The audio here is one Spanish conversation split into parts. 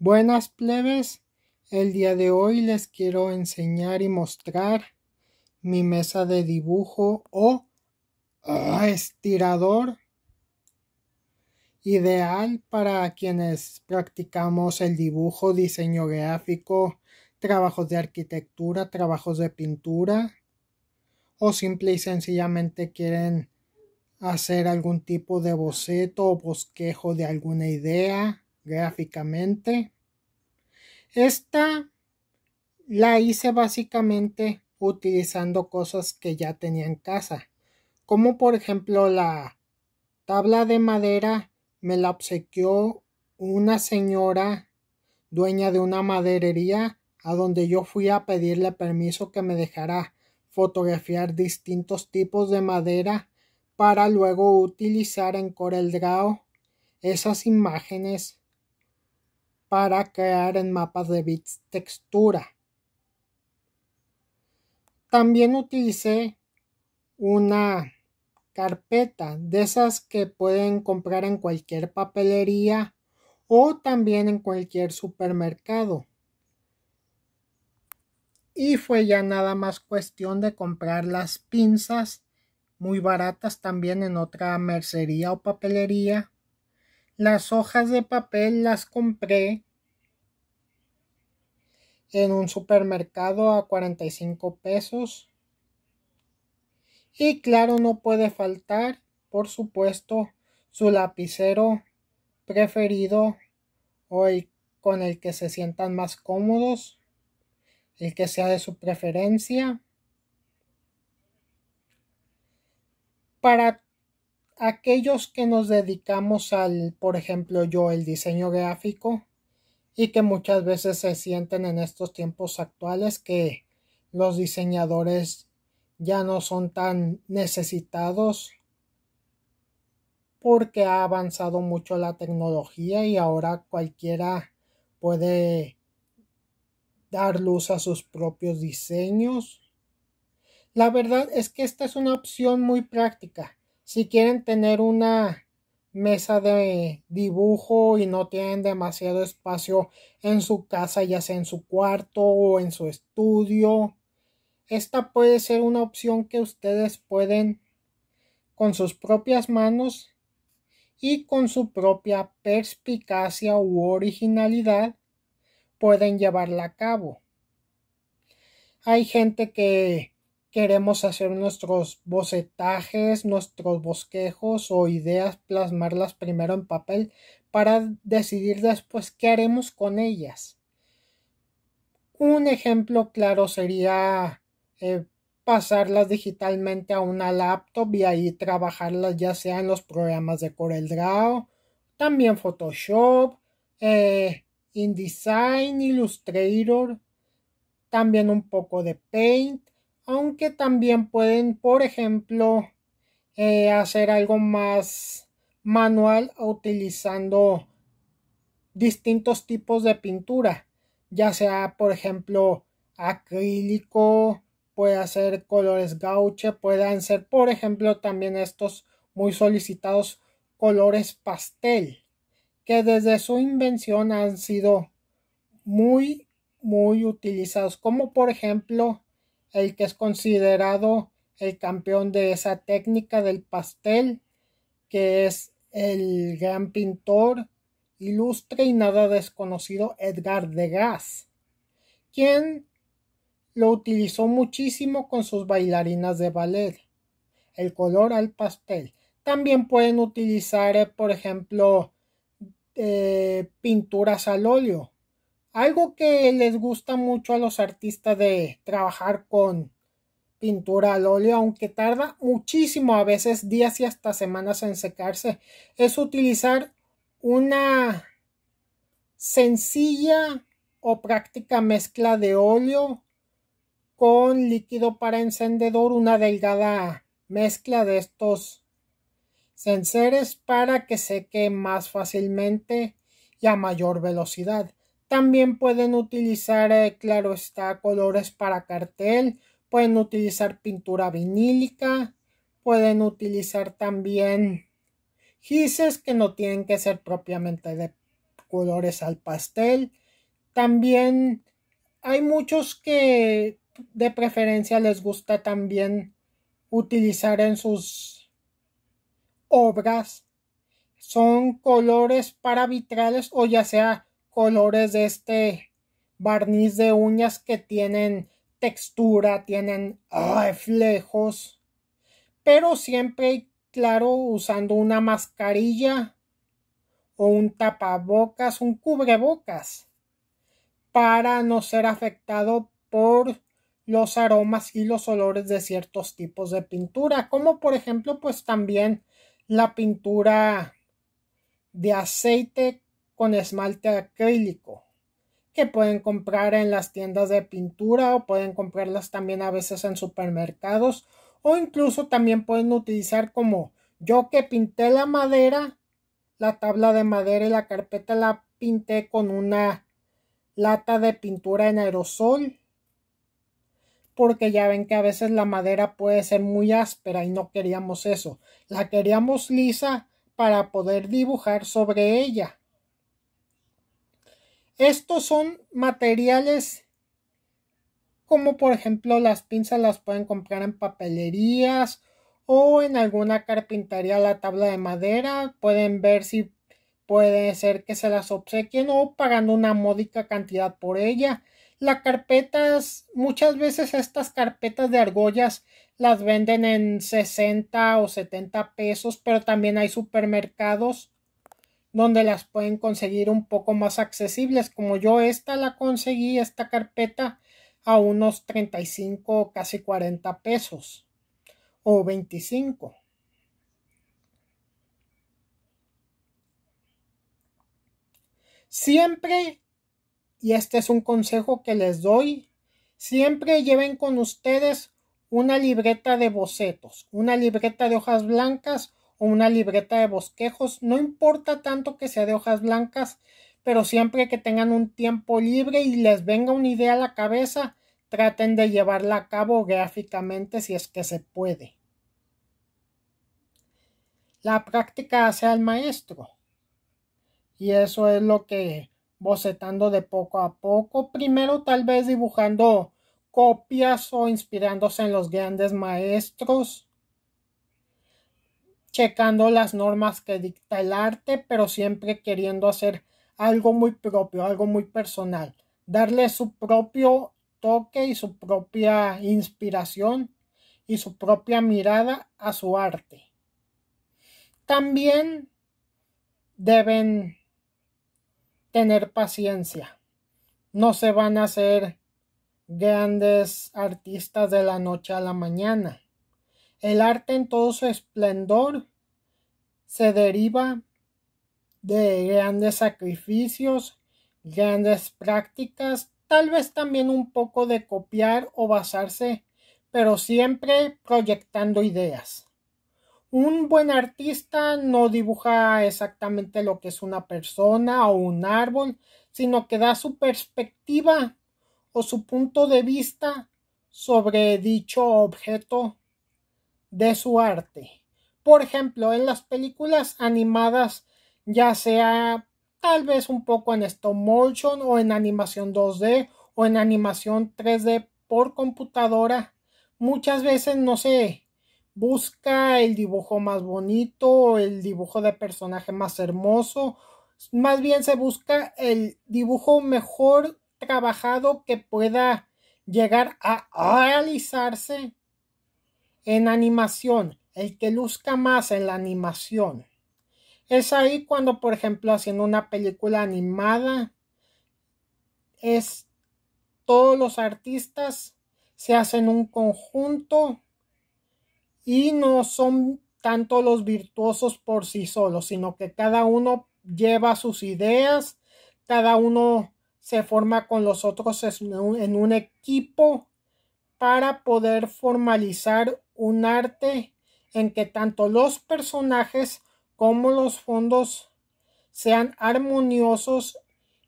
Buenas plebes, el día de hoy les quiero enseñar y mostrar mi mesa de dibujo o ah, estirador ideal para quienes practicamos el dibujo, diseño gráfico, trabajos de arquitectura, trabajos de pintura o simple y sencillamente quieren hacer algún tipo de boceto o bosquejo de alguna idea gráficamente. Esta la hice básicamente utilizando cosas que ya tenía en casa, como por ejemplo la tabla de madera me la obsequió una señora dueña de una maderería a donde yo fui a pedirle permiso que me dejara fotografiar distintos tipos de madera para luego utilizar en Corel esas imágenes para crear en mapas de bits textura. También utilicé una carpeta de esas que pueden comprar en cualquier papelería o también en cualquier supermercado. Y fue ya nada más cuestión de comprar las pinzas muy baratas también en otra mercería o papelería las hojas de papel las compré en un supermercado a 45 pesos. Y claro, no puede faltar, por supuesto, su lapicero preferido o el con el que se sientan más cómodos, el que sea de su preferencia. Para aquellos que nos dedicamos al, por ejemplo, yo, el diseño gráfico, y que muchas veces se sienten en estos tiempos actuales que los diseñadores ya no son tan necesitados porque ha avanzado mucho la tecnología y ahora cualquiera puede dar luz a sus propios diseños. La verdad es que esta es una opción muy práctica si quieren tener una mesa de dibujo y no tienen demasiado espacio en su casa, ya sea en su cuarto o en su estudio. Esta puede ser una opción que ustedes pueden con sus propias manos y con su propia perspicacia u originalidad pueden llevarla a cabo. Hay gente que queremos hacer nuestros bocetajes, nuestros bosquejos o ideas, plasmarlas primero en papel para decidir después qué haremos con ellas. Un ejemplo claro sería eh, pasarlas digitalmente a una laptop y ahí trabajarlas ya sea en los programas de CorelDRAW, también Photoshop, eh, InDesign, Illustrator, también un poco de Paint aunque también pueden, por ejemplo, eh, hacer algo más manual utilizando distintos tipos de pintura, ya sea, por ejemplo, acrílico, puede hacer colores gauche, puedan ser, por ejemplo, también estos muy solicitados colores pastel, que desde su invención han sido muy, muy utilizados, como por ejemplo el que es considerado el campeón de esa técnica del pastel, que es el gran pintor, ilustre y nada desconocido Edgar Degas, quien lo utilizó muchísimo con sus bailarinas de ballet. El color al pastel. También pueden utilizar, eh, por ejemplo, eh, pinturas al óleo, algo que les gusta mucho a los artistas de trabajar con pintura al óleo, aunque tarda muchísimo, a veces días y hasta semanas en secarse, es utilizar una sencilla o práctica mezcla de óleo con líquido para encendedor, una delgada mezcla de estos sensores para que seque más fácilmente y a mayor velocidad. También pueden utilizar, eh, claro está, colores para cartel, pueden utilizar pintura vinílica, pueden utilizar también gises que no tienen que ser propiamente de colores al pastel. También hay muchos que de preferencia les gusta también utilizar en sus obras. Son colores para vitrales o ya sea colores de este barniz de uñas que tienen textura, tienen reflejos, pero siempre, claro, usando una mascarilla o un tapabocas, un cubrebocas, para no ser afectado por los aromas y los olores de ciertos tipos de pintura, como por ejemplo, pues también la pintura de aceite con esmalte acrílico que pueden comprar en las tiendas de pintura o pueden comprarlas también a veces en supermercados o incluso también pueden utilizar como yo que pinté la madera, la tabla de madera y la carpeta la pinté con una lata de pintura en aerosol porque ya ven que a veces la madera puede ser muy áspera y no queríamos eso, la queríamos lisa para poder dibujar sobre ella. Estos son materiales como por ejemplo las pinzas las pueden comprar en papelerías o en alguna carpintería la tabla de madera. Pueden ver si puede ser que se las obsequien o pagando una módica cantidad por ella. Las carpetas, muchas veces estas carpetas de argollas las venden en 60 o 70 pesos, pero también hay supermercados donde las pueden conseguir un poco más accesibles. Como yo esta la conseguí, esta carpeta, a unos 35, casi 40 pesos o 25. Siempre, y este es un consejo que les doy, siempre lleven con ustedes una libreta de bocetos, una libreta de hojas blancas una libreta de bosquejos, no importa tanto que sea de hojas blancas, pero siempre que tengan un tiempo libre y les venga una idea a la cabeza, traten de llevarla a cabo gráficamente si es que se puede. La práctica hace al maestro. Y eso es lo que bocetando de poco a poco, primero tal vez dibujando copias o inspirándose en los grandes maestros checando las normas que dicta el arte, pero siempre queriendo hacer algo muy propio, algo muy personal, darle su propio toque y su propia inspiración y su propia mirada a su arte. También deben tener paciencia. No se van a ser grandes artistas de la noche a la mañana. El arte en todo su esplendor se deriva de grandes sacrificios, grandes prácticas, tal vez también un poco de copiar o basarse, pero siempre proyectando ideas. Un buen artista no dibuja exactamente lo que es una persona o un árbol, sino que da su perspectiva o su punto de vista sobre dicho objeto de su arte. Por ejemplo, en las películas animadas, ya sea tal vez un poco en stop motion o en animación 2D o en animación 3D por computadora, muchas veces no se busca el dibujo más bonito o el dibujo de personaje más hermoso, más bien se busca el dibujo mejor trabajado que pueda llegar a realizarse en animación, el que luzca más en la animación. Es ahí cuando, por ejemplo, haciendo una película animada, es todos los artistas se hacen un conjunto y no son tanto los virtuosos por sí solos, sino que cada uno lleva sus ideas, cada uno se forma con los otros en un, equipo para poder formalizar un arte en que tanto los personajes como los fondos sean armoniosos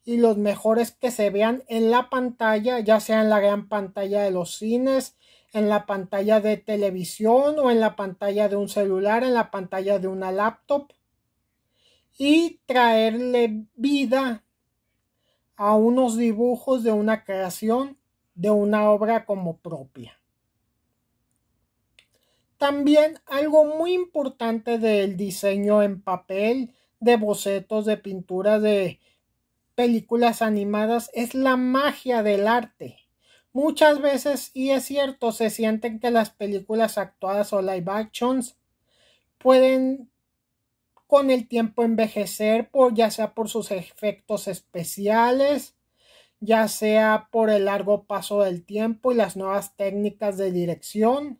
y los mejores que se vean en la pantalla, ya sea en la gran pantalla de los cines, en la pantalla de televisión o en la pantalla de un celular, en la pantalla de una laptop y traerle vida a unos dibujos de una creación de una obra como propia. También algo muy importante del diseño en papel de bocetos de pintura de películas animadas es la magia del arte. Muchas veces, y es cierto, se sienten que las películas actuadas o live actions pueden con el tiempo envejecer ya sea por sus efectos especiales ya sea por el largo paso del tiempo y las nuevas técnicas de dirección,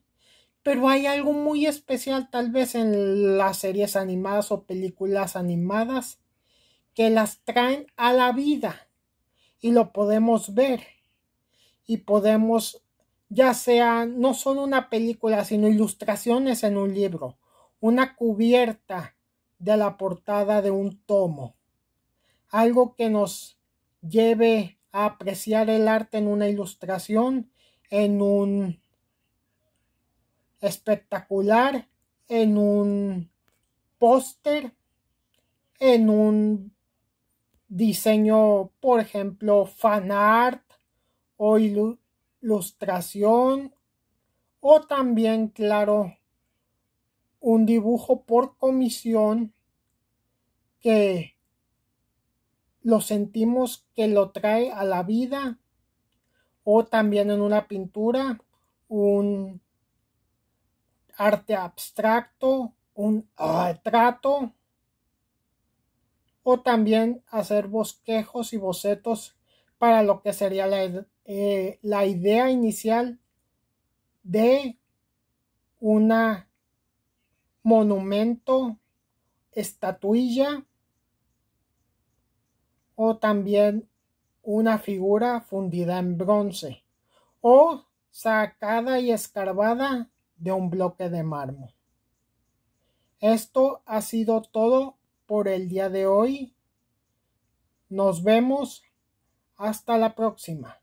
pero hay algo muy especial tal vez en las series animadas o películas animadas que las traen a la vida y lo podemos ver y podemos ya sea no solo una película sino ilustraciones en un libro, una cubierta de la portada de un tomo, algo que nos lleve apreciar el arte en una ilustración, en un espectacular, en un póster, en un diseño, por ejemplo, fan art o ilustración o también, claro, un dibujo por comisión que lo sentimos que lo trae a la vida o también en una pintura, un arte abstracto, un retrato o también hacer bosquejos y bocetos para lo que sería la, eh, la idea inicial de un monumento, estatuilla o también una figura fundida en bronce o sacada y escarbada de un bloque de mármol. Esto ha sido todo por el día de hoy. Nos vemos hasta la próxima.